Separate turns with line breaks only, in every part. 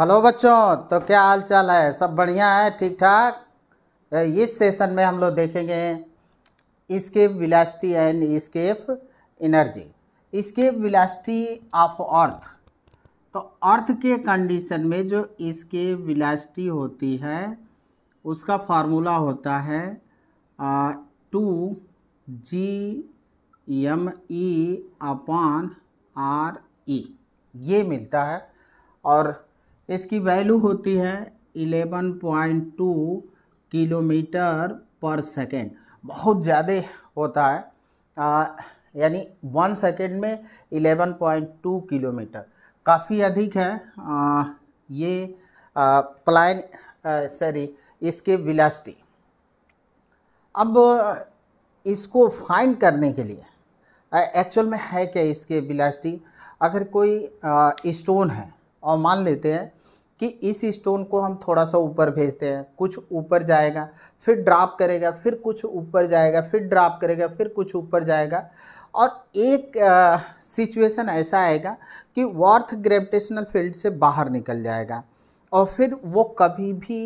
Hello बच्चों तो क्या हाल चाल है सब बढ़िया है ठीक ठाक इस सेशन में हम लोग देखेंगे escape velocity and escape energy escape velocity of earth तो अर्थ के कंडीशन में जो इस्केप विलास्टी होती है उसका फार्मूला होता है two G M E upon R E ये मिलता है और इसकी वैल्यू होती है 11.2 किलोमीटर पर सेकेंड बहुत ज़्यादा होता है यानी वन सेकेंड में 11.2 किलोमीटर काफ़ी अधिक है आ, ये प्लान सॉरी इसके विलास्टी अब इसको फाइंड करने के लिए एक्चुअल में है क्या इसके विलास्टी अगर कोई स्टोन है और मान लेते हैं कि इस स्टोन को हम थोड़ा सा ऊपर भेजते हैं कुछ ऊपर जाएगा फिर ड्राप करेगा फिर कुछ ऊपर जाएगा फिर ड्राप करेगा फिर कुछ ऊपर जाएगा और एक सिचुएशन ऐसा आएगा कि वर्थ ग्रेविटेशनल फील्ड से बाहर निकल जाएगा और फिर वो कभी भी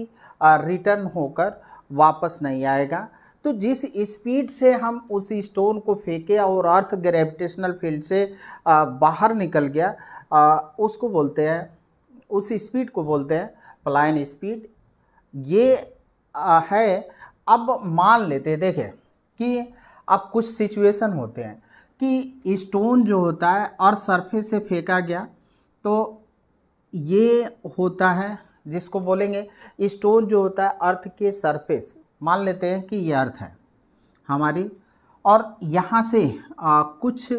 रिटर्न होकर वापस नहीं आएगा तो जिस स्पीड से हम उस स्टोन को फेंके और अर्थ ग्रेविटेशनल फील्ड से बाहर निकल गया उसको बोलते हैं उस स्पीड को बोलते हैं पलायन स्पीड ये है अब मान लेते हैं देखें कि अब कुछ सिचुएशन होते हैं कि स्टोन जो होता है अर्थ सरफेस से फेंका गया तो ये होता है जिसको बोलेंगे स्टोन जो होता है अर्थ के सरफेस मान लेते हैं कि ये अर्थ है हमारी और यहाँ से आ, कुछ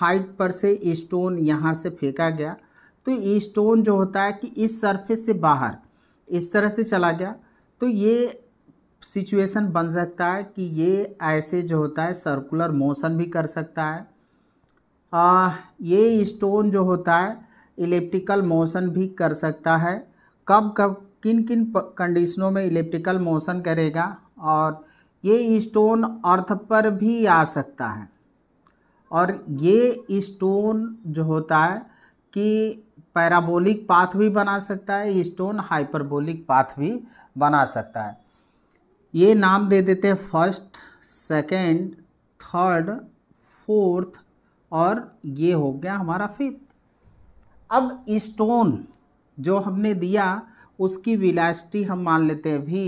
हाइट पर से स्टोन यहाँ से फेंका गया तो ये स्टोन जो होता है कि इस सरफेस से बाहर इस तरह से चला गया तो ये सिचुएशन बन सकता है कि ये ऐसे जो होता है सर्कुलर मोशन भी कर सकता है आ, ये स्टोन जो होता है इलेप्टिकल मोशन भी कर सकता है कब कब किन किन कंडीशनों में इलेप्टिकल मोशन करेगा और ये स्टोन अर्थ पर भी आ सकता है और ये स्टोन जो होता है कि पैराबोलिक पाथ भी बना सकता है स्टोन हाइपरबोलिक पाथ भी बना सकता है ये नाम दे देते हैं फर्स्ट सेकेंड थर्ड फोर्थ और ये हो गया हमारा फिफ्थ अब स्टोन जो हमने दिया उसकी विलासिटी हम मान लेते हैं भी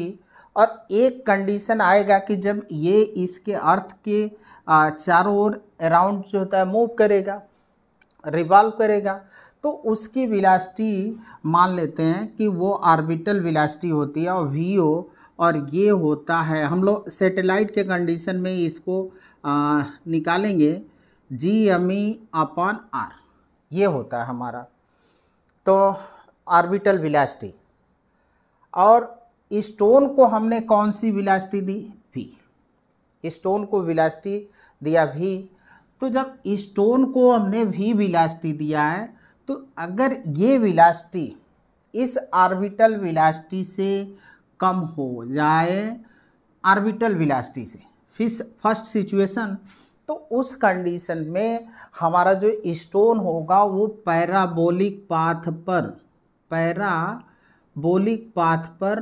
और एक कंडीशन आएगा कि जब ये इसके अर्थ के चारों ओर अराउंड जो होता है मूव करेगा रिवॉल्व करेगा तो उसकी विलासिटी मान लेते हैं कि वो आर्बिटल विलासिटी होती है और वी ओ और ये होता है हम लोग सेटेलाइट के कंडीशन में इसको आ, निकालेंगे G M E upon R ये होता है हमारा तो आर्बिटल विलासिटी और स्टोन को हमने कौन सी विलासिटी दी वी स्टोन को विलासिटी दिया भी तो जब स्टोन को हमने भी विलासिटी दिया है तो अगर ये विलास्टी इस आर्बिटल विलास्टी से कम हो जाए आर्बिटल विलास्टी से फिस फर्स्ट सिचुएशन तो उस कंडीशन में हमारा जो स्टोन होगा वो पैराबोलिक पाथ पर पैराबोलिक पाथ पर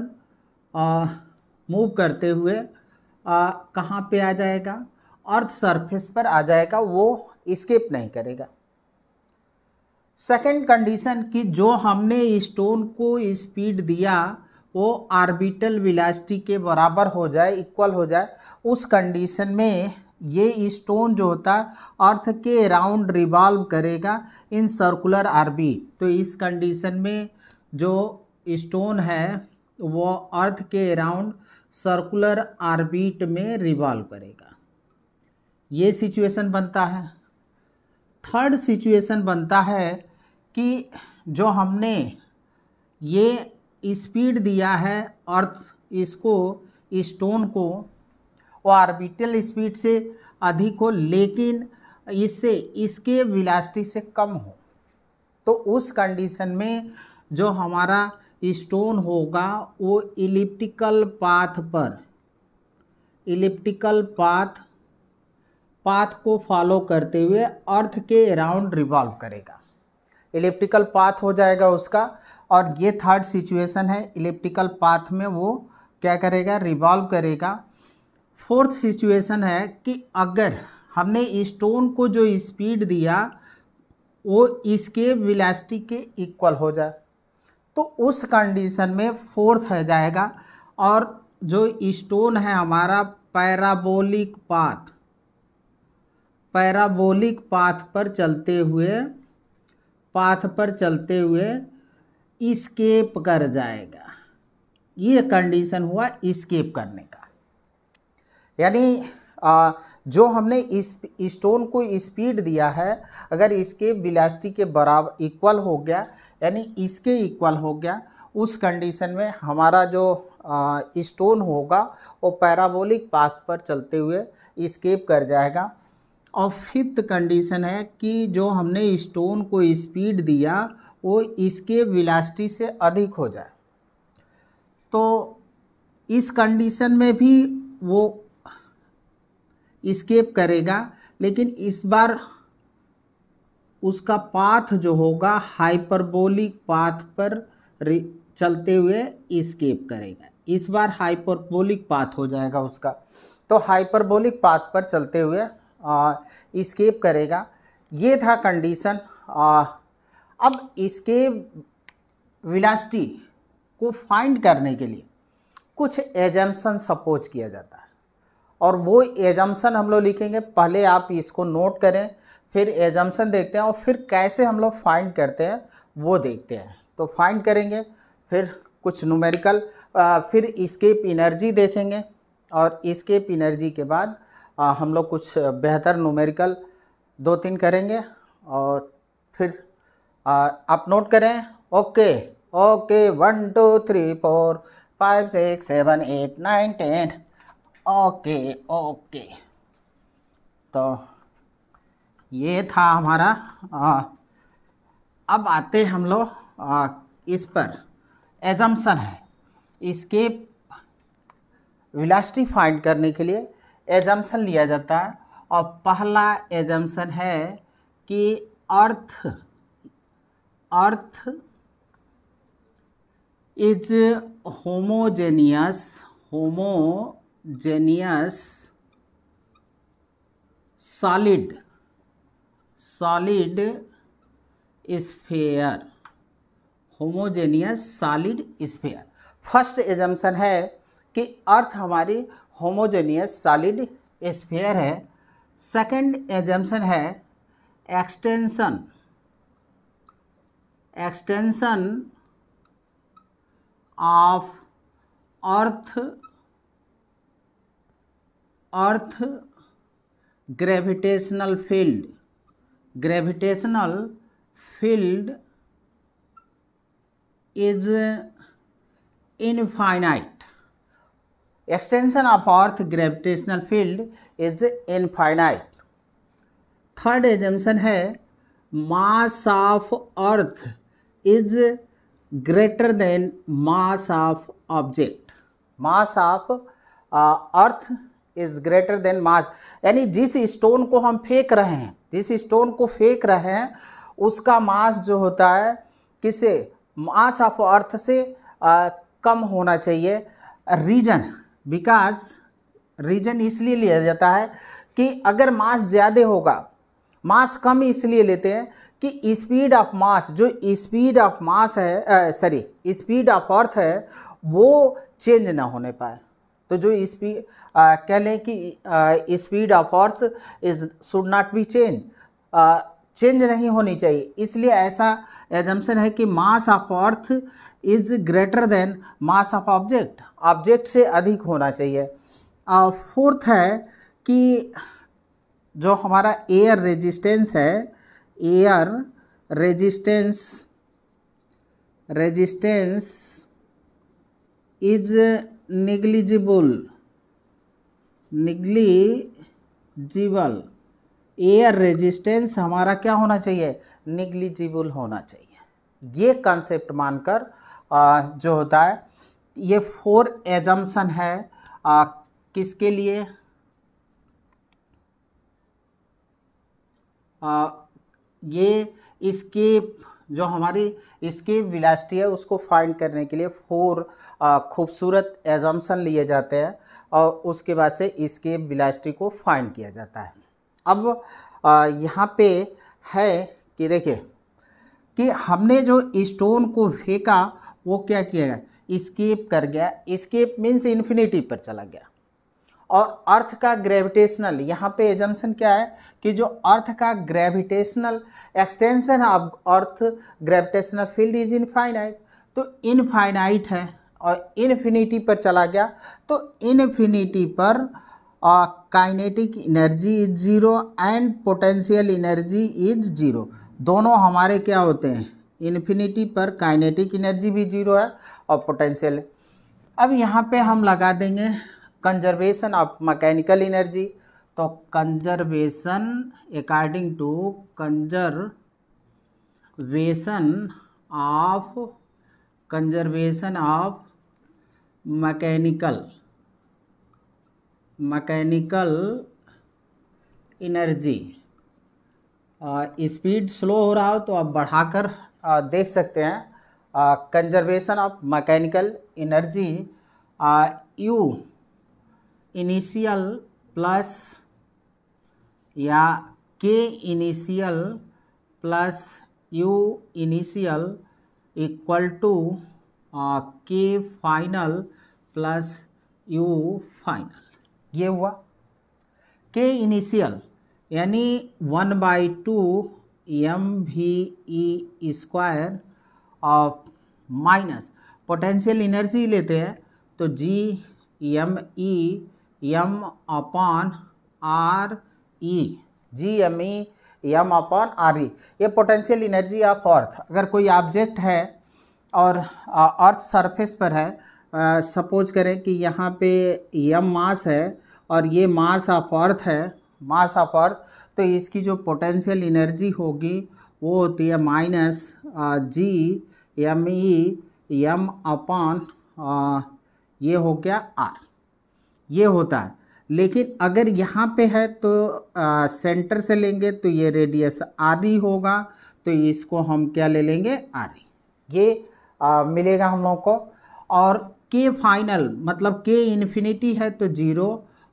मूव करते हुए कहाँ पे आ जाएगा अर्थ सरफेस पर आ जाएगा वो स्केप नहीं करेगा सेकंड कंडीशन कि जो हमने स्टोन को स्पीड दिया वो आर्बिटल विलास्टिक के बराबर हो जाए इक्वल हो जाए उस कंडीशन में ये स्टोन जो होता है अर्थ के राउंड रिवॉल्व करेगा इन सर्कुलर आर्बिट तो इस कंडीशन में जो स्टोन है वो अर्थ के राउंड सर्कुलर आर्बिट में रिवॉल्व करेगा ये सिचुएशन बनता है थर्ड सिचुएशन बनता है कि जो हमने ये स्पीड दिया है अर्थ इसको स्टोन इस को ऑर्बिटल स्पीड से अधिक हो लेकिन इससे इसके विलास्टी से कम हो तो उस कंडीशन में जो हमारा स्टोन होगा वो इलिप्टिकल पाथ पर इलिप्टिकल पाथ पाथ को फॉलो करते हुए अर्थ के अराउंड रिवॉल्व करेगा इलेप्टिकल पाथ हो जाएगा उसका और ये थर्ड सिचुएशन है इलेप्टिकल पाथ में वो क्या करेगा रिवॉल्व करेगा फोर्थ सिचुएशन है कि अगर हमने स्टोन को जो स्पीड दिया वो इसके विलास्टिक के इक्वल हो जाए तो उस कंडीशन में फोर्थ हो जाएगा और जो स्टोन है हमारा पैराबोलिक पाथ पैराबोलिक पाथ पर चलते हुए पाथ पर चलते हुए इस्केप कर जाएगा ये कंडीशन हुआ इस्केप करने का यानी जो हमने इस स्टोन को स्पीड दिया है अगर इसके बिलास्टिक के बराबर इक्वल हो गया यानी इसके इक्वल हो गया उस कंडीशन में हमारा जो स्टोन होगा वो पैराबोलिक पाथ पर चलते हुए इस्केप कर जाएगा और फिफ्थ कंडीशन है कि जो हमने स्टोन को स्पीड दिया वो इसके विलास्टी से अधिक हो जाए तो इस कंडीशन में भी वो इस्केप करेगा लेकिन इस बार उसका पाथ जो होगा हाइपरबोलिक पाथ पर चलते हुए इस्केप करेगा इस बार हाइपरबोलिक पाथ हो जाएगा उसका तो हाइपरबोलिक पाथ पर चलते हुए इस्केप करेगा ये था कंडीशन अब इसके विलासिटी को फाइंड करने के लिए कुछ एजम्सन सपोज किया जाता है और वो एजम्सन हम लोग लिखेंगे पहले आप इसको नोट करें फिर एजम्सन देखते हैं और फिर कैसे हम लोग फाइंड करते हैं वो देखते हैं तो फाइंड करेंगे फिर कुछ न्यूमेरिकल फिर इस्केप इनर्जी देखेंगे और इस्केप इनर्जी के बाद आ, हम लोग कुछ बेहतर न्यूमेरिकल दो तीन करेंगे और फिर आ, आप नोट करें okay okay one two three four five six seven eight nine ten okay okay तो ये था हमारा आ, अब आते हम लोग इस पर एजम्सन है इसके विलास्टी फाइंड करने के लिए एजम्सन लिया जाता है और पहला एजम्सन है कि earth earth is homogeneous homogeneous solid solid sphere homogeneous solid sphere first assumption है कि अर्थ हमारी होमोजेनियस सॉलिड स्फेयर है सेकंड एजम्पन है extension extension of earth earth gravitational field gravitational field is infinite extension of earth gravitational field is infinite third assumption है mass of earth is greater than mass of object mass of earth is greater than mass यानी जिस stone को हम फेंक रहे हैं जिस stone को फेंक रहे हैं उसका मास जो होता है किसे मास ऑफ अर्थ से आ, uh, कम होना चाहिए रीजन बिकॉज रीजन इसलिए लिया जाता है कि अगर मास ज़्यादा होगा मास कम इसलिए लेते हैं कि स्पीड ऑफ मास जो स्पीड ऑफ मास है सॉरी स्पीड ऑफ अर्थ है वो चेंज ना होने पाए तो जो स्पीड कह लें कि speed of earth is should not be change change नहीं होनी चाहिए इसलिए ऐसा एजम्सन है कि mass of earth is greater than mass of object object से अधिक होना चाहिए फोर्थ है कि जो हमारा एयर रेजिस्टेंस है air resistance resistance is negligible negligible air resistance हमारा क्या होना चाहिए निग्लिजिबल होना चाहिए ये कंसेप्ट मानकर जो होता है ये फोर एजम्सन है आ, किसके लिए आ, ये इसके जो हमारी इसकी विलास्टी है उसको फाइंड करने के लिए फोर खूबसूरत एजम्सन लिए जाते हैं और उसके बाद से इसके विलास्टी को फाइंड किया जाता है अब यहाँ पे है कि देखिए कि हमने जो स्टोन को फेंका वो क्या किया गया स्केप कर गया स्केप मीन्स इन्फिनिटी पर चला गया और अर्थ का ग्रेविटेशनल यहाँ पे एजम्सन क्या है कि जो अर्थ का gravitational extension of earth gravitational field is infinite तो इनफाइनाइट है और इन्फिनिटी पर चला गया तो इन्फिनिटी पर kinetic energy is zero and potential energy is zero दोनों हमारे क्या होते हैं इन्फिनिटी पर काइनेटिक एनर्जी भी जीरो है और पोटेंशियल अब यहाँ पे हम लगा देंगे कंजर्वेशन ऑफ मैकेनिकल एनर्जी तो conservation according to conservation of conservation of mechanical mechanical energy speed slow हो रहा हो तो अब बढ़ाकर देख सकते हैं conservation of mechanical energy U initial plus या K initial plus you initial equal to के फाइनल प्लस यू फाइनल ये हुआ के इनिशियल यानी one by two M V E square of minus potential energy लेते हैं तो g M E M upon are E G M E M upon R E ये potential energy of earth अगर कोई object है और अर्थ surface पर है सपोज करें कि यहाँ पे यम मास है और ये मास ऑफ अर्थ है मास ऑफ अर्थ तो इसकी जो पोटेंशियल एनर्जी होगी वो होती है minus G M E M upon ये हो गया आर ये होता है लेकिन अगर यहाँ पे है तो आ, सेंटर से लेंगे तो ये रेडियस आर ही होगा तो इसको हम क्या ले लेंगे आर ई ये आ, मिलेगा हम लोग को और के फाइनल मतलब के इन्फिनिटी है तो ज़ीरो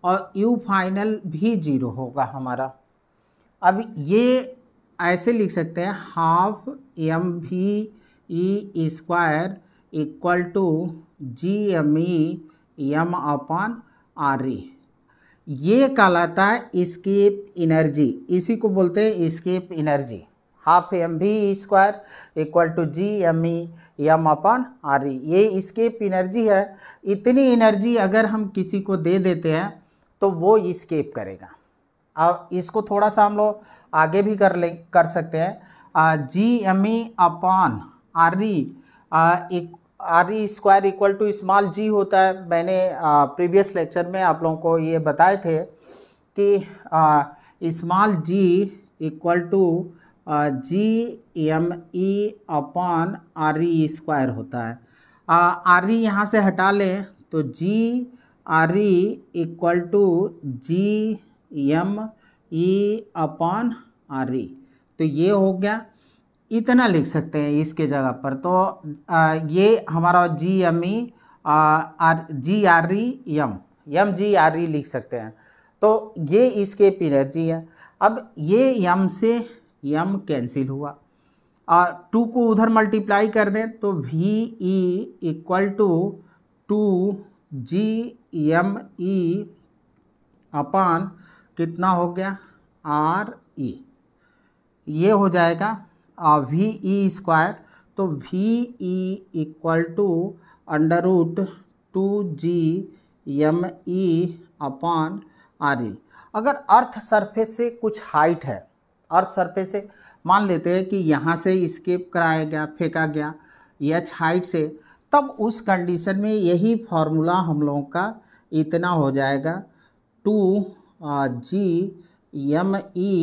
और u फाइनल भी ज़ीरो होगा हमारा अब ये ऐसे लिख सकते हैं half M V E square equal to G M E M upon R E ये कहलाता है स्केप एनर्जी इसी को बोलते हैं escape energy half M V square equal to G M E M upon R E ये escape energy है इतनी एनर्जी अगर हम किसी को दे देते हैं तो वो स्केप करेगा अब इसको थोड़ा सा हम लोग आगे भी कर ले कर सकते हैं G M E upon R E R E square equal to small G होता है मैंने प्रीवियस लेक्चर में आप लोगों को ये बताए थे कि small G equal to G M E upon R E square होता है आर ई e यहाँ से हटा लें तो जी R E equal to G M E upon R E तो ये हो गया इतना लिख सकते हैं इसके जगह पर तो आ, ये हमारा G M E R G are E M M G are E लिख सकते हैं तो ये इसके पिनर्जी है अब ये यम से यम कैंसिल हुआ और टू को उधर मल्टीप्लाई कर दें तो V E equal to two G M E upon कितना हो गया आर ई e। ये हो जाएगा वी ई स्क्वायर तो V E equal to under root two G M E upon R E e। अगर अर्थ सरफेस से कुछ हाइट है अर्थ सरफेस से मान लेते हैं कि यहाँ से स्केप कराया गया फेंका गया यच हाइट से तब उस कंडीशन में यही फार्मूला हम लोगों का इतना हो जाएगा two G M E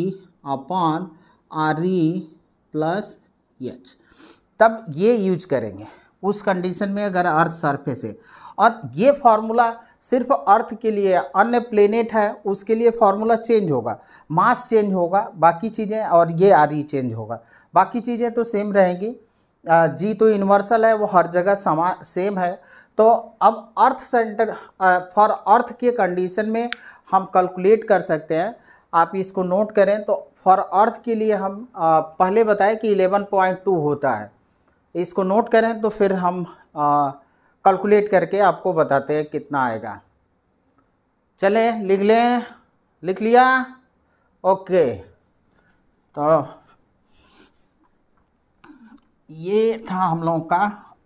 upon are E plus H तब ये यूज करेंगे उस कंडीशन में अगर अर्थ सरफेस है और ये फार्मूला सिर्फ अर्थ के लिए अन्य प्लेनेट है उसके लिए फार्मूला चेंज होगा मास चेंज होगा बाकी चीज़ें और ये आर ई चेंज होगा बाकी चीज़ें तो सेम रहेंगी जी तो यूनिवर्सल है वो हर जगह समा सेम है तो अब अर्थ सेंटर फॉर अर्थ के कंडीशन में हम कैलकुलेट कर सकते हैं आप इसको नोट करें तो फॉर अर्थ के लिए हम आ, पहले बताएं कि 11.2 होता है इसको नोट करें तो फिर हम कैलकुलेट करके आपको बताते हैं कितना आएगा चलें लिख लें लिख लिया ओके तो ये था हम लोगों का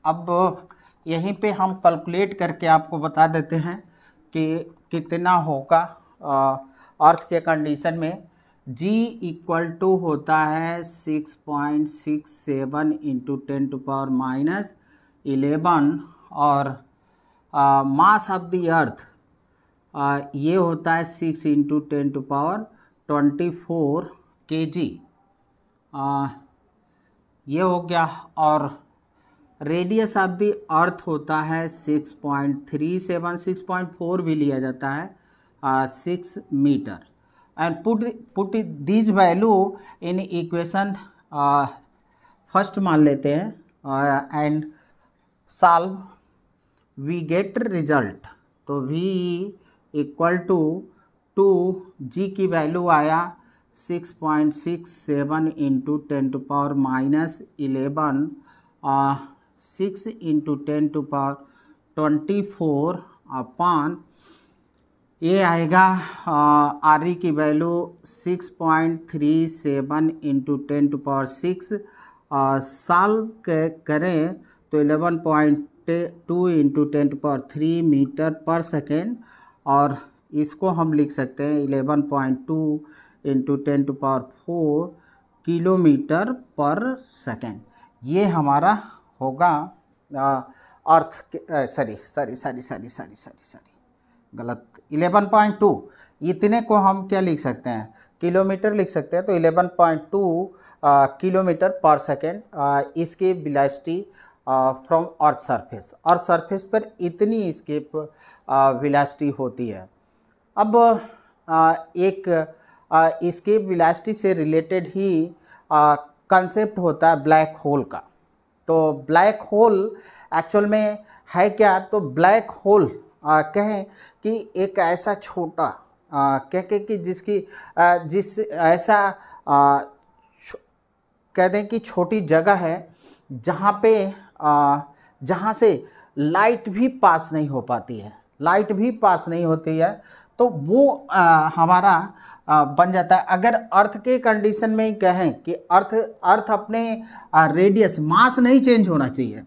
अब यहीं पे हम कैलकुलेट करके आपको बता देते हैं कि कितना होगा अर्थ के कंडीशन में g इक्वल टू होता है six point six seven into ten to power minus eleven और मास ऑफ द अर्थ ये होता है six into ten to power twenty four K G ये हो गया और रेडियस ऑफ द अर्थ होता है six point three seven six point four भी लिया जाता है six meter and put put these value in equation first मान लेते हैं and solve we get result तो V equal to two G की वैल्यू आया six point six seven into ten to power minus eleven six into ten to power twenty four upon ये आएगा R uh, E e की value six point three seven into ten to power six solve करें तो eleven point two into ten to power three meter पर second और इसको हम लिख सकते हैं eleven point two into ten to power four kilometer पर सेकेंड ये हमारा होगा earth sorry sorry sorry sorry sorry sorry sorry गलत इलेवन पॉइंट टू इतने को हम क्या लिख सकते हैं किलोमीटर लिख सकते हैं तो इलेवन पॉइंट टू किलोमीटर पर सेकेंड इसकी velocity from earth surface earth surface पर इतनी इसकी विलासिटी होती है अब आ, एक इसके वेलासिटी से रिलेटेड ही कंसेप्ट होता है ब्लैक होल का तो ब्लैक होल एक्चुअल में है क्या तो ब्लैक होल कहें कि एक ऐसा छोटा कह के कि जिसकी आ, जिस ऐसा कह दें कि छोटी जगह है जहाँ पे जहाँ से लाइट भी पास नहीं हो पाती है लाइट भी पास नहीं होती है तो वो आ, हमारा बन जाता है अगर अर्थ के कंडीशन में कहें कि अर्थ अर्थ अपने रेडियस मास नहीं चेंज होना चाहिए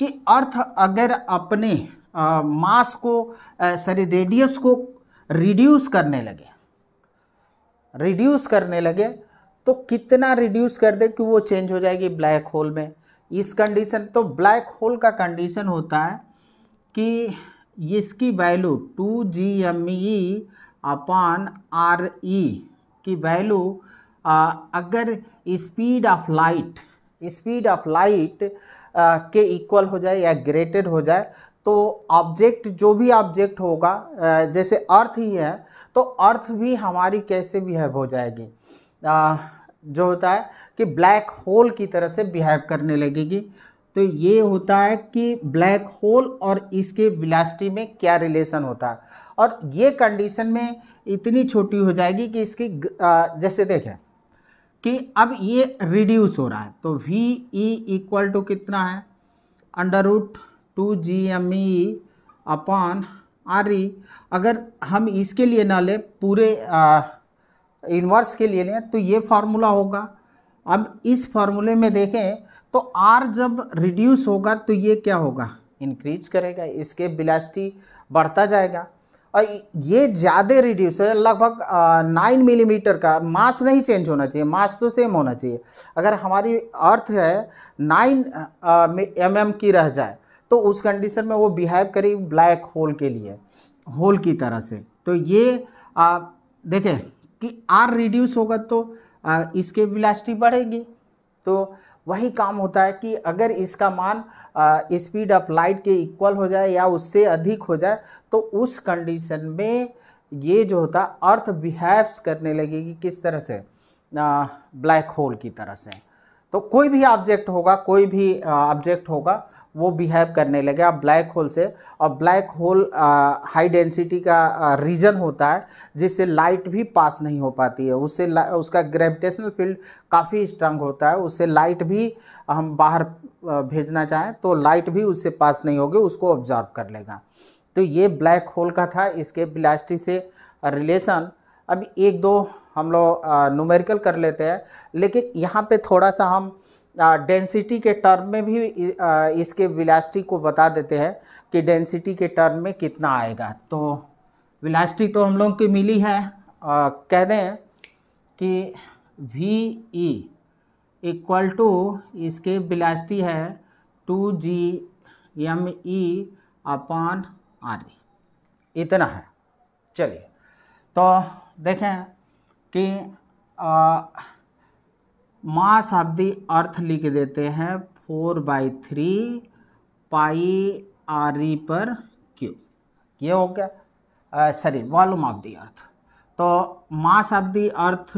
कि अर्थ अगर अपने मास को सॉरी रेडियस को रिड्यूस करने लगे रिड्यूस करने लगे तो कितना रिड्यूस कर दे कि वो चेंज हो जाएगी ब्लैक होल में इस कंडीशन तो ब्लैक होल का कंडीशन होता है कि इसकी value two G M E upon are E की वैल्यू अगर speed of light speed of light के इक्वल हो जाए या ग्रेटेड हो जाए तो ऑब्जेक्ट जो भी ऑब्जेक्ट होगा जैसे अर्थ ही है तो अर्थ भी हमारी कैसे बिहेव हो जाएगी जो होता है कि ब्लैक होल की तरह से बिहेव करने लगेगी तो ये होता है कि ब्लैक होल और इसके विलासिटी में क्या रिलेशन होता है और ये कंडीशन में इतनी छोटी हो जाएगी कि इसकी जैसे देखें कि अब ये रिड्यूस हो रहा है तो वी ई इक्वल टू कितना है under root two G M E upon are E अगर हम इसके लिए ना लें पूरे इन्वर्स के लिए लें तो ये फार्मूला होगा अब इस फॉर्मूले में देखें तो आर जब रिड्यूस होगा तो ये क्या होगा इंक्रीज करेगा इसके बिलास्टी बढ़ता जाएगा और ये ज़्यादा रिड्यूस है लगभग नाइन मिलीमीटर का मास नहीं चेंज होना चाहिए मास तो सेम होना चाहिए अगर हमारी अर्थ है नाइन एम एम की रह जाए तो उस कंडीशन में वो बिहेव करी ब्लैक होल के लिए होल की तरह से तो ये देखें कि आर रिड्यूस होगा तो आ, इसके वेलासिटी बढ़ेगी तो वही काम होता है कि अगर इसका मान स्पीड ऑफ लाइट के इक्वल हो जाए या उससे अधिक हो जाए तो उस कंडीशन में ये जो होता है अर्थ बिहेव्स करने लगेगी किस तरह से ब्लैक होल की तरह से तो कोई भी ऑब्जेक्ट होगा कोई भी ऑब्जेक्ट होगा वो बिहेव करने लगे आप ब्लैक होल से और ब्लैक होल हाई डेंसिटी का रीजन होता है जिससे लाइट भी पास नहीं हो पाती है उससे उसका ग्रेविटेशनल फील्ड काफ़ी स्ट्रांग होता है उससे लाइट भी हम बाहर भेजना चाहें तो लाइट भी उससे पास नहीं होगी उसको ऑब्जॉर्व कर लेगा तो ये ब्लैक होल का था इसके ब्लास्टी से रिलेशन अब एक दो हम लोग नूमेरिकल कर लेते हैं लेकिन यहाँ पे थोड़ा सा हम डेंसिटी के टर्म में भी इसके विलास्टी को बता देते हैं कि डेंसिटी के टर्म में कितना आएगा तो विलास्टिक तो हम लोग की मिली है आ, कह दें कि वी ई इक्वल टू इसके विलास्टी है two G M E upon R इतना है चलिए तो देखें कि आ, मास ऑफ द अर्थ लिख देते हैं four by three pi R E पर क्यू ये हो गया sorry volume of the earth तो मास ऑफ द अर्थ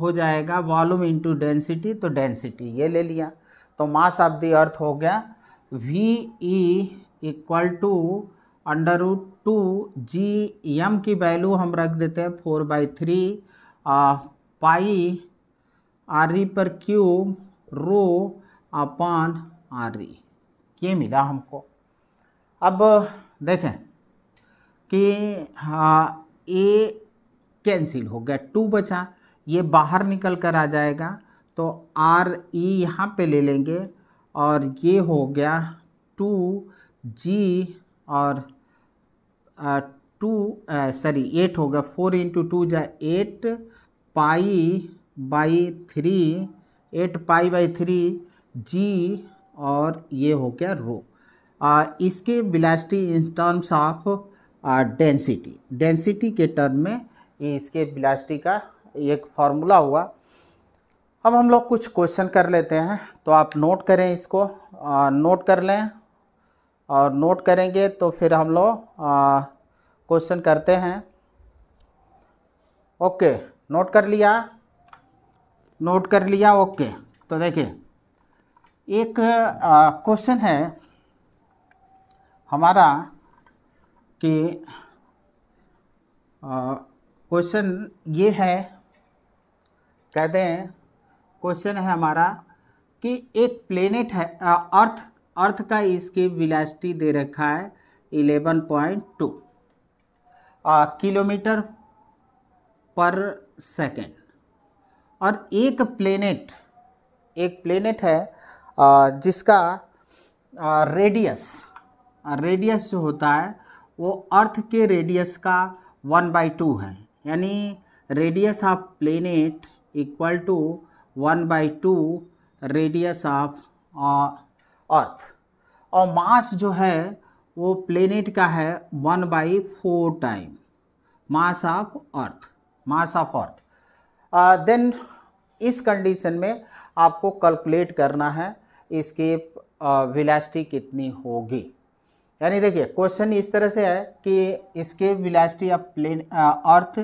हो जाएगा वॉल्यूम इनटू डेंसिटी तो डेंसिटी ये ले लिया तो मास ऑफ द अर्थ हो गया V E e equal to under root two ji M की वैल्यू हम रख देते हैं four by three pi R पर क्यूब रो अपान आर री ये मिला हमको अब देखें कि हाँ, ए कैंसिल हो गया टू बचा ये बाहर निकल कर आ जाएगा तो आर ई यहाँ पे ले लेंगे और ये हो गया टू जी और टू सॉरी एट हो गया फोर इंटू टू जाए eight pi by three eight pi by three G और ये हो गया रो आ, इसके velocity in terms of density density के टर्म में इसके बिलास्टी का एक फार्मूला हुआ अब हम लोग कुछ क्वेश्चन कर लेते हैं तो आप नोट करें इसको आ, नोट कर लें और नोट करेंगे तो फिर हम लोग क्वेश्चन करते हैं ओके नोट कर लिया नोट कर लिया ओके तो देखिए एक क्वेश्चन है हमारा कि क्वेश्चन ये है कहते हैं क्वेश्चन है हमारा कि एक प्लेनेट है अर्थ अर्थ का इसकी विलासिटी दे रखा है इलेवन पॉइंट टू किलोमीटर पर सेकेंड और एक प्लेनेट एक प्लेनेट है जिसका रेडियस रेडियस जो होता है वो अर्थ के रेडियस का वन बाई टू है यानी radius of planet equal to one by two radius of earth और मास जो है वो प्लेनेट का है one by four time mass of earth mass of earth then इस कंडीशन में आपको कैलकुलेट करना है इसकी विलास्टी कितनी होगी यानी देखिए क्वेश्चन इस तरह से है कि इसके velocity of plane earth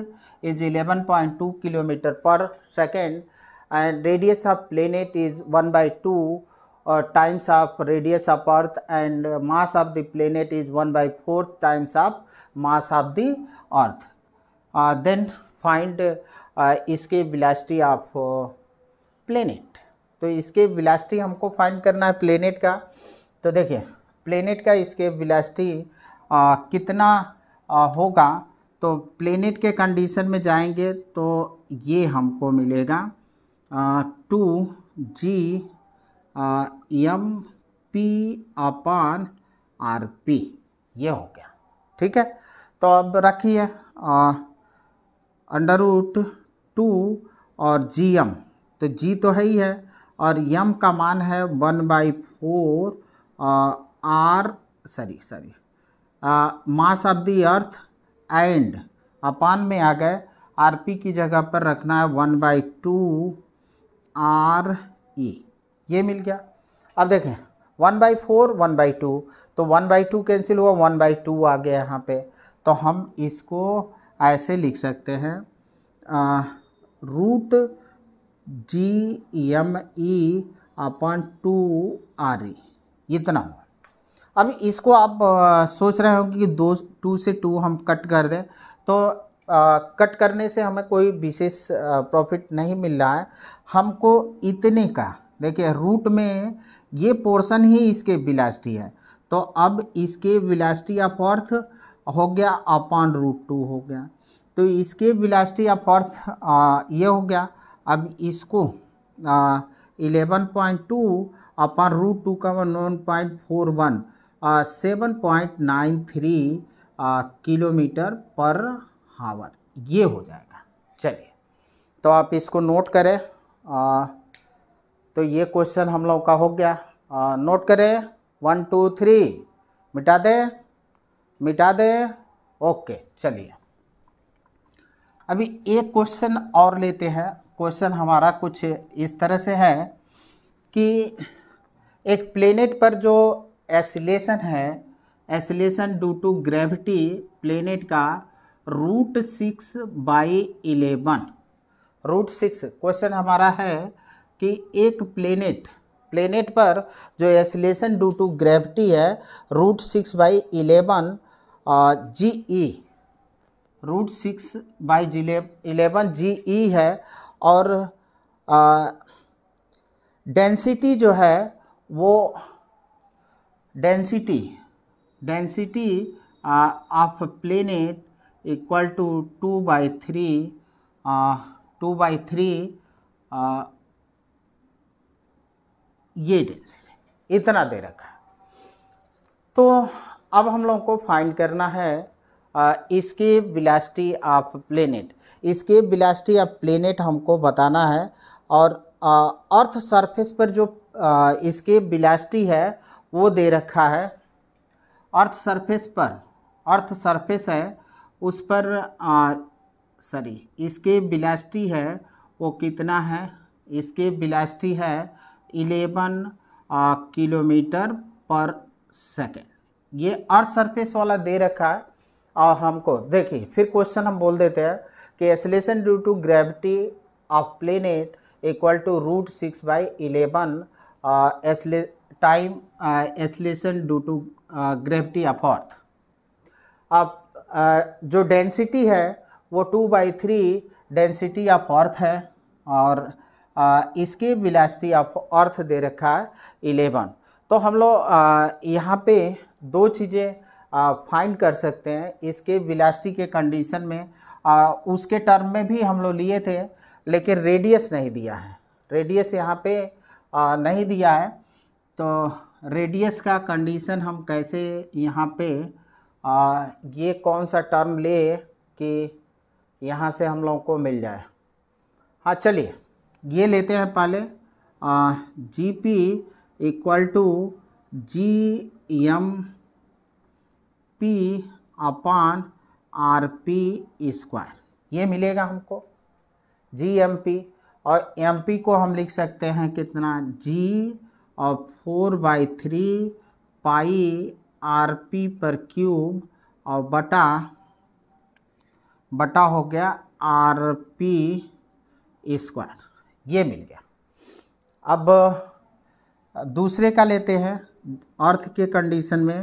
is 11.2 kilometer पर second and radius of planet is one by two times of radius of earth and mass of the planet is one by fourth times of mass of the earth then find इसके velocity of planet तो इसके बिलास्टी हमको find करना है planet का तो देखिए planet का इसके बिलास्टी कितना आ, होगा तो प्लेनेट के कंडीशन में जाएंगे तो ये हमको मिलेगा two G M P upon R P ये हो गया ठीक है तो अब रखिए अंडर रूट टू और जी एम तो जी तो है ही है और यम का मान है one by four R sorry sorry mass of the earth and upon में आ गए आर पी की जगह पर रखना है वन बाई टू आर ई ये मिल गया अब देखें one by four one by two तो वन बाई टू कैंसिल हुआ वन बाई टू आ गया यहाँ पे तो हम इसको ऐसे लिख सकते हैं root G M E upon two R ई इतना हुआ अब इसको आप आ, सोच रहे हो कि दो टू से टू हम कट कर दें तो आ, कट करने से हमें कोई विशेष प्रॉफिट नहीं मिल रहा है हमको इतने का देखिए रूट में ये पोर्शन ही इसके विलासिटी है तो अब इसके विलासिटी ऑफ अर्थ हो गया अपॉन रूट टू हो गया तो इसके विलासिटी ऑफ अर्थ ये हो गया अब इसको eleven point two upon root two का one non point four one seven point nine three kilometer पर हावर ये हो जाएगा चलिए तो आप इसको नोट करें आ, तो ये क्वेश्चन हम लोग का हो गया आ, नोट करें वन टू थ्री मिटा दे मिटा दे ओके चलिए अभी एक क्वेश्चन और लेते हैं क्वेश्चन हमारा कुछ इस तरह से है कि एक प्लेनेट पर जो एसिलेशन है acceleration due to gravity planet का root six by eleven root six question हमारा है कि एक प्लेनेट प्लेनेट पर जो एसिलेशन ड्यू टू ग्रेविटी है root six by eleven g e root six by जिले इलेवन जी ई है और डेंसिटी जो है वो density density of planet equal to two by three two by three ये डेंसिटी इतना दे रखा है तो अब हम लोगों को फाइंड करना है इसके बिलास्टी ऑफ प्लेनेट इसके बिलास्टी ऑफ प्लेनेट हमको बताना है और अर्थ सरफेस पर जो इसके बिलास्टी है वो दे रखा है अर्थ सरफेस पर अर्थ सरफेस है उस पर सॉरी इसके बिलास्टी है वो कितना है इसके बिलास्टी है इलेवन किलोमीटर पर सेकेंड ये अर्थ सरफेस वाला दे रखा है और हमको देखिए फिर क्वेश्चन हम बोल देते हैं कि acceleration due to gravity of planet equal to root six by eleven एसले time acceleration due to gravity of earth अब uh, जो डेंसिटी है वो two by three density of earth है और आ, uh, इसकी विलासिटी ऑफ अर्थ दे रखा है इलेवन तो हम लोग uh, यहाँ पे दो चीज़ें फाइंड कर सकते हैं इसके विलास्टी के कंडीशन में आ, उसके टर्म में भी हम लोग लिए थे लेकिन रेडियस नहीं दिया है रेडियस यहाँ पे आ, नहीं दिया है तो रेडियस का कंडीशन हम कैसे यहाँ पे आ, ये कौन सा टर्म ले कि यहाँ से हम लोगों को मिल जाए हाँ चलिए ये लेते हैं पहले g p equal to G M p upon r p square ये मिलेगा हमको जी एम पी और एम पी को हम लिख सकते हैं कितना जी और four by three pi r p पर क्यूब और बटा बटा हो गया आर पी स्क्वायर ये मिल गया अब दूसरे का लेते हैं अर्थ के कंडीशन में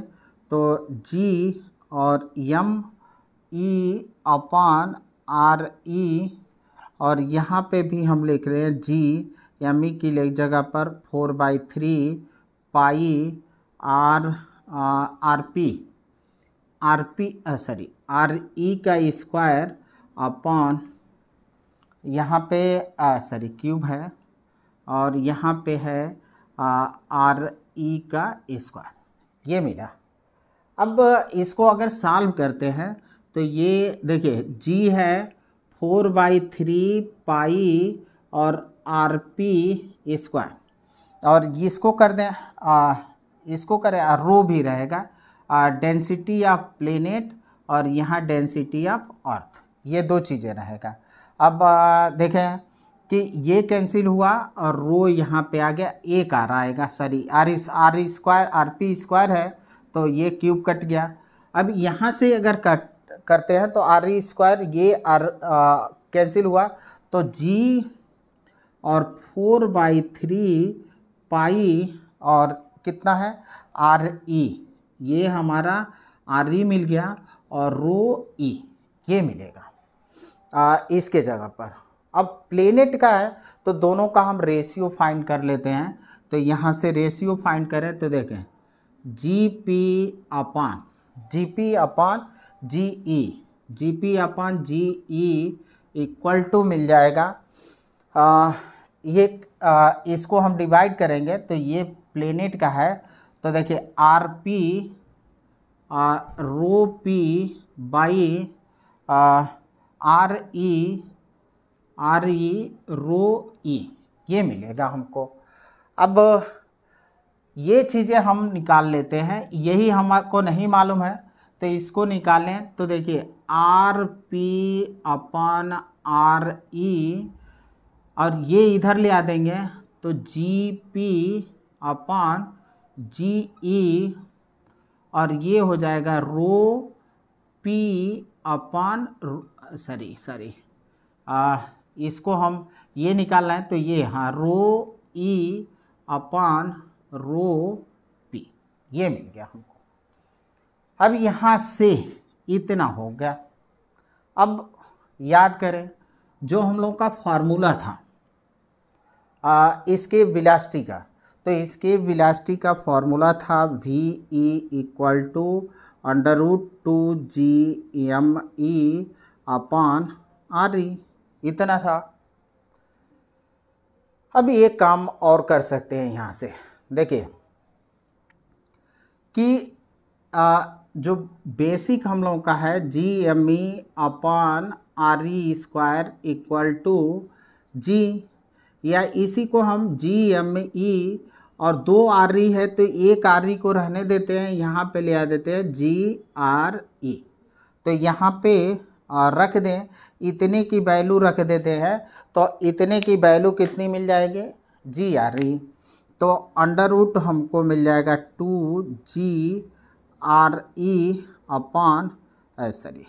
तो जी और यम ई अपॉन आर ई और यहाँ पे भी हम लिख रहे हैं जी एम ई की जगह पर four by three pi r r p r p sorry r e का स्क्वायर अपॉन यहाँ पे सॉरी uh, क्यूब है और यहाँ पे है आ, आर ई का स्क्वायर ये मेरा अब इसको अगर सॉल्व करते हैं तो ये देखिए जी है फोर बाई थ्री पाई और आर पी स्क्वायर और इसको कर दें आ, इसको करें रो भी रहेगा डेंसिटी ऑफ प्लेनेट और यहाँ डेंसिटी ऑफ अर्थ ये दो चीज़ें रहेगा अब आ, देखें कि ये कैंसिल हुआ और रो यहाँ पे आ गया एक आर आएगा सॉरी आर इस r square r p square है तो ये क्यूब कट गया अब यहाँ से अगर कट करते हैं तो आर स्क्वायर ये आर कैंसिल हुआ तो जी और फोर बाई थ्री पाई और कितना है आर ई ये हमारा आर ई मिल गया और रो ई ये मिलेगा आ, इसके जगह पर अब प्लेनेट का है तो दोनों का हम रेशियो फाइंड कर लेते हैं तो यहाँ से रेशियो फाइंड करें तो देखें g p upon g p upon g e g p upon g e equal to मिल जाएगा आ, ये आ, इसको हम डिवाइड करेंगे तो ये प्लेनेट का है तो देखिए आर पी आ, rho p by r E R e rho e ये मिलेगा हमको अब ये चीज़ें हम निकाल लेते हैं यही हमको नहीं मालूम है तो इसको निकालें तो देखिए r p upon r e और ये इधर ले आ देंगे तो g p upon g e और ये हो जाएगा rho p upon sorry sorry इसको हम ये निकाल लें तो ये हाँ रो ई अपन रो पी ये मिल गया हमको अब यहाँ से इतना हो गया अब याद करें जो हम लोगों का फार्मूला था आ, इसके विलास्टी का तो इसके विलास्टी का फॉर्मूला था v E equal to under root two G M E upon r ई इतना था अब एक काम और कर सकते हैं यहाँ से देखिए कि आ, जो बेसिक हम लोगों का है g M E upon R E square equal to g या इसी को हम जी एम ई और दो आर ई e है तो एक आर ई e को रहने देते हैं यहाँ पे ले आ देते हैं जी आर ई तो यहाँ पे रख दें इतने की वैल्यू रख देते हैं तो इतने की वैल्यू कितनी मिल जाएगी जी आर ई तो अंडर रूट हमको मिल जाएगा two g are e upon sorry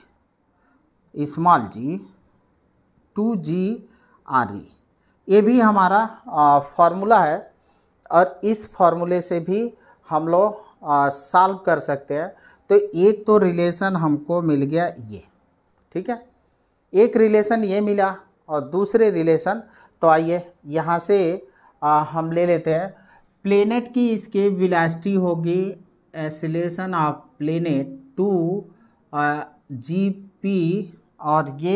small g two g R E ये भी हमारा फॉर्मूला है और इस फॉर्मूले से भी हम लोग सॉल्व कर सकते हैं तो एक तो रिलेशन हमको मिल गया ये ठीक है एक रिलेशन ये मिला और दूसरे रिलेशन तो आइए यहाँ से आ, हम ले लेते हैं प्लेनेट की इसके विलास्टी होगी acceleration of planet two g p और ये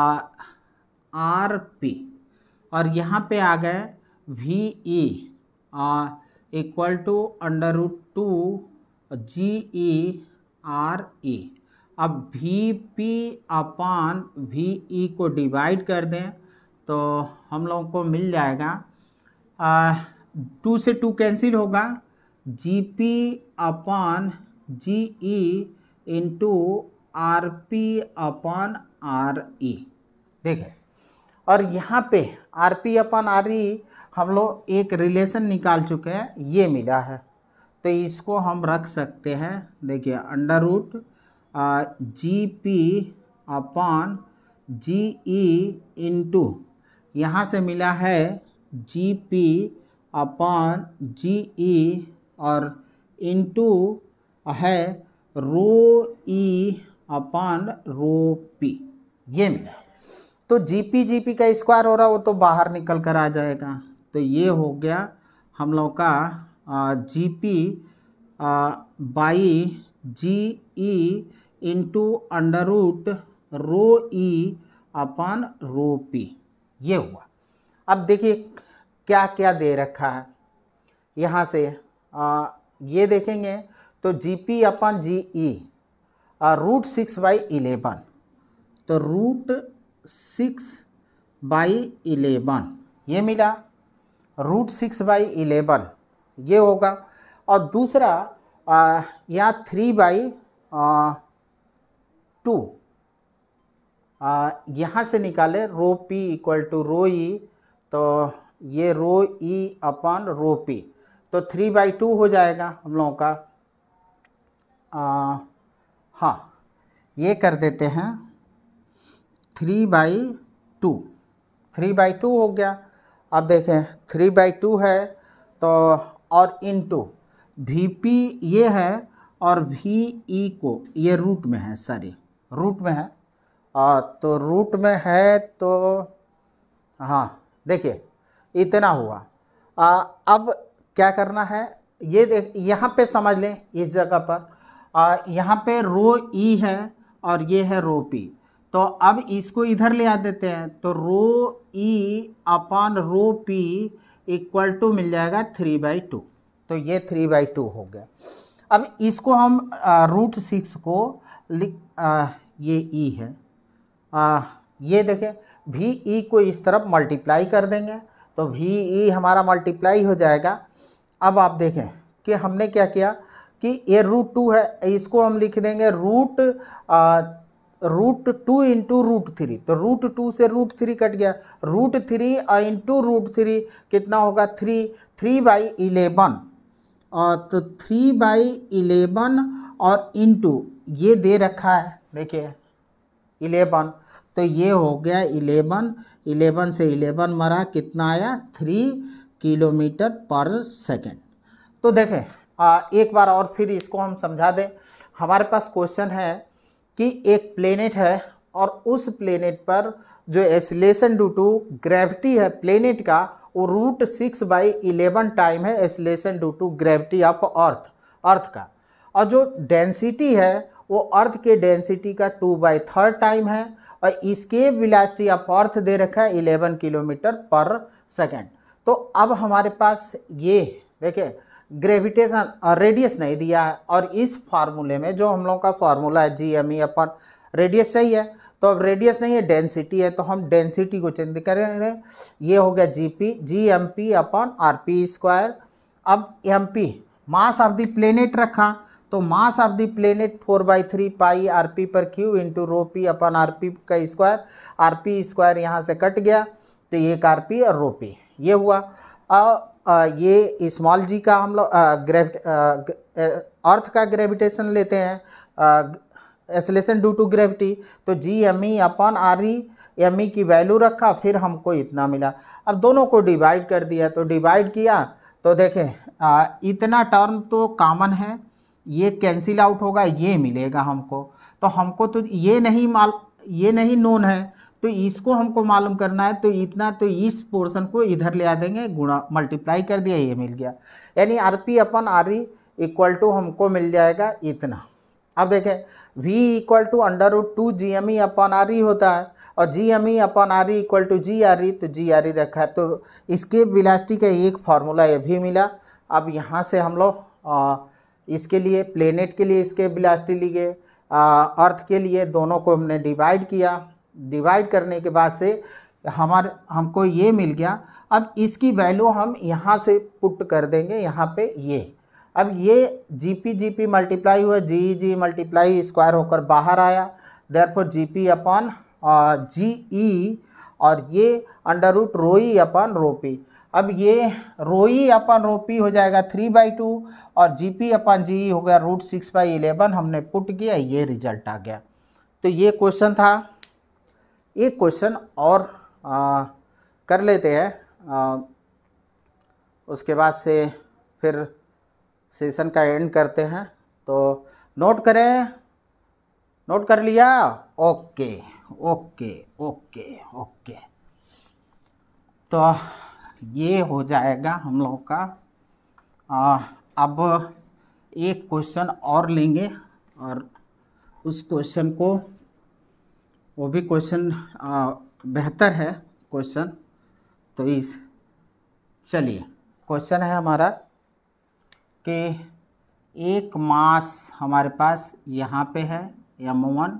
आर पी और यहाँ पे आ गए v E equal to under root two g e are e अब v p upon v e को डिवाइड कर दें तो हम लोगों को मिल जाएगा आ, टू से टू कैंसिल होगा g p upon g e into r p upon r e देखें और यहाँ पे r p upon r e हम लोग एक रिलेशन निकाल चुके हैं ये मिला है तो इसको हम रख सकते हैं देखिए under root g p upon g e into यहाँ से मिला है जी पी अपॉन जी ई और इनटू है रो ई अपॉन रो पी ये मिला तो जी पी जी पी का स्क्वायर हो रहा वो तो बाहर निकल कर आ जाएगा तो ये हो गया हम लोग का g p by g e into under root rho e upon rho p ये हुआ अब देखिए क्या क्या दे रखा है यहाँ से आ, ये देखेंगे तो g p upon g e root six by eleven तो रूट सिक्स बाई इलेवन ये मिला रूट सिक्स बाई इलेवन ये होगा और दूसरा यहाँ थ्री बाई टू यहाँ से निकाले rho p equal to rho e तो ये rho e upon rho p तो थ्री बाई टू हो जाएगा हम लोगों का आ, हाँ ये कर देते हैं three by two three by two हो गया अब देखें थ्री बाई टू है तो और इन टू वी पी ये है और वी ई e को ये रूट में है सॉरी रूट में है आ, तो रूट में है तो हाँ देखिए इतना हुआ आ, अब क्या करना है ये देख यहाँ पे समझ लें इस जगह पर आ, यहाँ पे रो ई है और ये है रो पी तो अब इसको इधर ले आ देते हैं तो rho e upon rho p equal to मिल जाएगा थ्री बाई टू तो ये थ्री बाई टू हो गया अब इसको हम आ, रूट सिक्स को लिख आ, ये ई है आ, ये देखें भी ई को इस तरफ मल्टीप्लाई कर देंगे तो वी ई e हमारा मल्टीप्लाई हो जाएगा अब आप देखें कि हमने क्या किया कि ये रूट टू है इसको हम लिख देंगे रूट आ, root two into root three तो रूट टू से रूट थ्री कट गया root three into root three कितना होगा थ्री थ्री बाई इलेवन तो थ्री बाई इलेवन और इंटू ये दे रखा है देखिए इलेवन तो ये हो गया इलेवन इलेवन से इलेवन मरा कितना आया थ्री किलोमीटर पर सेकेंड तो देखें आ, एक बार और फिर इसको हम समझा दें हमारे पास क्वेश्चन है कि एक प्लेनेट है और उस प्लेनेट पर जो एसलेशन डू टू ग्रेविटी है प्लेनेट का वो root six by eleven time है acceleration due to gravity of earth earth का और जो डेंसिटी है वो अर्थ के डेंसिटी का टू बाई थर्ड टाइम है और इसकेप विलास्टी ऑफ अर्थ दे रखा है इलेवन किलोमीटर पर सेकेंड तो अब हमारे पास ये देखिए ग्रेविटेशन और रेडियस नहीं दिया है और इस फार्मूले में जो हम लोगों का फार्मूला है जी एम ई अपन रेडियस सही है तो अब रेडियस नहीं है डेंसिटी है तो हम डेंसिटी को चेंज करेंगे ये हो गया g p g M p upon r p square अब m p mass of the planet रखा तो mass of the planet four by three pi r p पर cube into rho p upon r p का square r p square यहाँ से cut गया तो एक आर पी और रो पी ये हुआ और ये स्मॉल जी का हम लोग ग्रेविट अर्थ का ग्रेविटेशन लेते हैं एसलेशन ड्यू टू ग्रेविटी तो g M E upon r e m e की वैल्यू रखा फिर हमको इतना मिला अब दोनों को डिवाइड कर दिया तो डिवाइड किया तो देखें इतना टर्म तो कॉमन है ये कैंसिल आउट होगा ये मिलेगा हमको तो हमको तो ये नहीं माल ये नहीं नोन है तो इसको हमको मालूम करना है तो इतना तो इस पोर्शन को इधर ले आ देंगे गुणा मल्टीप्लाई कर दिया ये मिल गया यानी r p upon r E equal to हमको मिल जाएगा इतना अब देखें v equal to under root two G M E upon r e होता है और g M E upon r E equal to g R E तो जी आर ई रखा है तो इसके विलास्टी का एक फार्मूला ये भी मिला अब यहाँ से हम लोग इसके लिए प्लेनेट के लिए इसके ब्लास्टी लिए अर्थ के लिए दोनों को हमने डिवाइड किया डिवाइड करने के बाद से हमारे हमको ये मिल गया अब इसकी वैल्यू हम यहाँ से पुट कर देंगे यहाँ पे ये अब ये g p g p multiply हुआ जी जी मल्टीप्लाई स्क्वायर होकर बाहर आया there four g p upon g e और ये अंडर रूट रोई अपॉन रोपी अब ये रोई अपन रोपी हो जाएगा थ्री बाई टू और जी पी अपन जी हो गया रूट सिक्स बाई इलेवन हमने पुट किया ये रिजल्ट आ गया तो ये क्वेश्चन था एक क्वेश्चन और आ, कर लेते हैं उसके बाद से फिर सेशन का एंड करते हैं तो नोट करें नोट कर लिया ओके ओके ओके ओके तो ये हो जाएगा हम लोग का आ, अब एक क्वेश्चन और लेंगे और उस क्वेश्चन को वो भी क्वेश्चन बेहतर है क्वेश्चन तो इस चलिए क्वेश्चन है हमारा कि एक मास हमारे पास यहाँ पे है एम वन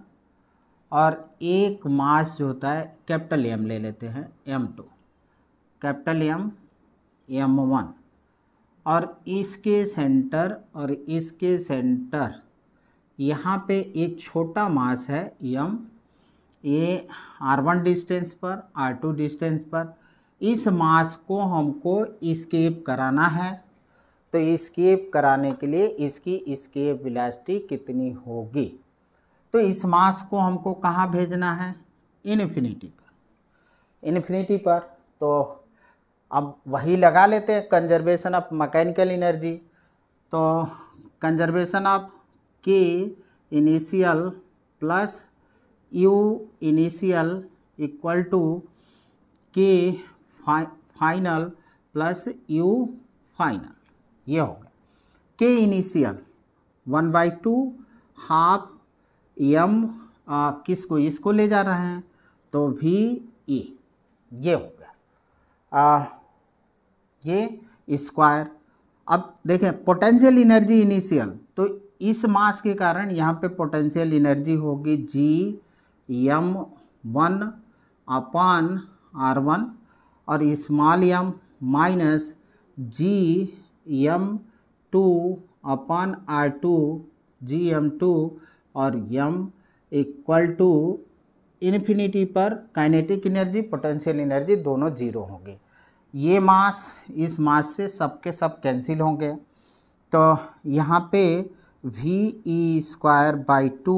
और एक मास जो होता है कैपिटल एम ले लेते हैं m two capital m m one और इसके सेंटर और इसके सेंटर यहाँ पे एक छोटा मास है यम ये आर वन डिस्टेंस पर आर टू डिस्टेंस पर इस मास को हमको स्केप कराना है तो स्केप कराने के लिए इसकी स्केप वेलोसिटी कितनी होगी तो इस मास को हमको कहाँ भेजना है इन्फिनिटी पर इन्फिनिटी पर तो अब वही लगा लेते हैं कंजर्वेशन ऑफ मैकेनिकल एनर्जी तो conservation of k initial plus you initial equal to के फाइनल प्लस यू फाइनल ये हो गया k initial one by two half m किसको इसको ले जा रहे हैं तो भी ई e, ये हो गया आ, ये स्क्वायर अब देखें पोटेंशियल एनर्जी इनिशियल तो इस मास के कारण यहाँ पे पोटेंशियल एनर्जी होगी g m one upon r one और इस्माल एम माइनस जी m two upon r two जी एम टू और यम इक्वल टू इन्फिनिटी पर काइनेटिक एनर्जी पोटेंशियल एनर्जी दोनों जीरो होंगे ये मास इस मास से सब सब कैंसिल होंगे तो यहाँ पे v E square by two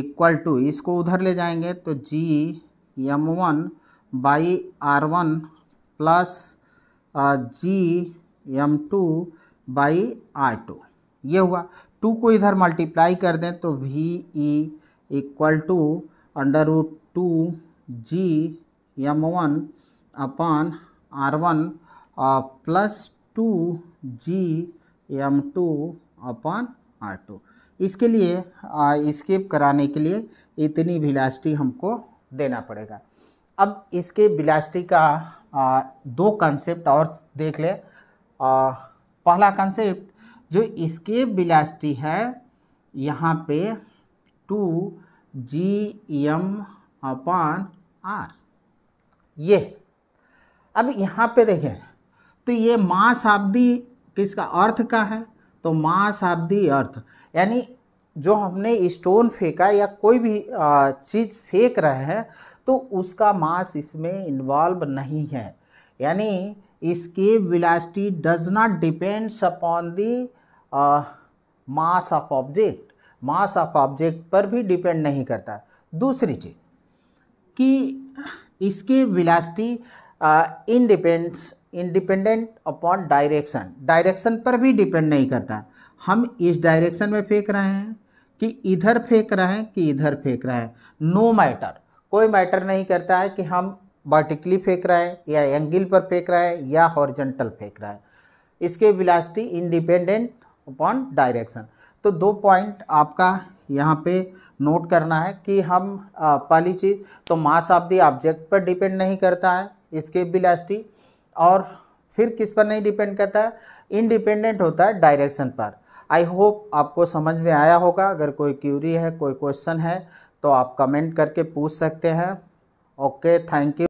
equal to इसको उधर ले जाएंगे तो g m one by r one plus g m two by r two ये हुआ टू को इधर मल्टीप्लाई कर दें तो V E equal to under root two ji m one upon r one plus two ji m two upon r two इसके लिए escape uh, कराने के लिए इतनी विलास्टी हमको देना पड़ेगा अब इसके विलास्टी का आ, uh, दो कंसेप्ट और देख ले आ, uh, पहला कंसेप्ट जो इसके बिलास्टी है यहाँ पे टू जी एम अपन आर ये अब यहाँ पे देखें तो ये महाशाब्दी किसका अर्थ का है तो महाशाब्दी अर्थ यानी जो हमने स्टोन फेंका या कोई भी चीज़ फेंक रहे हैं तो उसका मास इसमें इन्वॉल्व नहीं है यानी इसके velocity does not depends upon the mass of object mass of object पर भी डिपेंड नहीं करता दूसरी चीज़ कि इसकी विलासिटी आ, independent independent upon direction direction पर भी डिपेंड नहीं करता हम इस डायरेक्शन में फेंक रहे हैं कि इधर फेंक रहे हैं कि इधर फेंक रहे हैं नो मैटर कोई मैटर नहीं करता है कि हम वर्टिकली फेंक रहे हैं या एंगल पर फेंक रहा है या हॉर्जेंटल फेंक रहा है इसके विलास्टी इंडिपेंडेंट अपॉन डायरेक्शन तो दो पॉइंट आपका यहाँ पे नोट करना है कि हम uh, पहली चीज़ तो मास ऑफ द ऑब्जेक्ट पर डिपेंड नहीं करता है स्केप बिलास्टी और फिर किस पर नहीं डिपेंड करता है इनडिपेंडेंट होता है डायरेक्शन पर आई होप आपको समझ में आया होगा अगर कोई क्यूरी है कोई क्वेश्चन है तो आप कमेंट करके पूछ सकते हैं ओके थैंक यू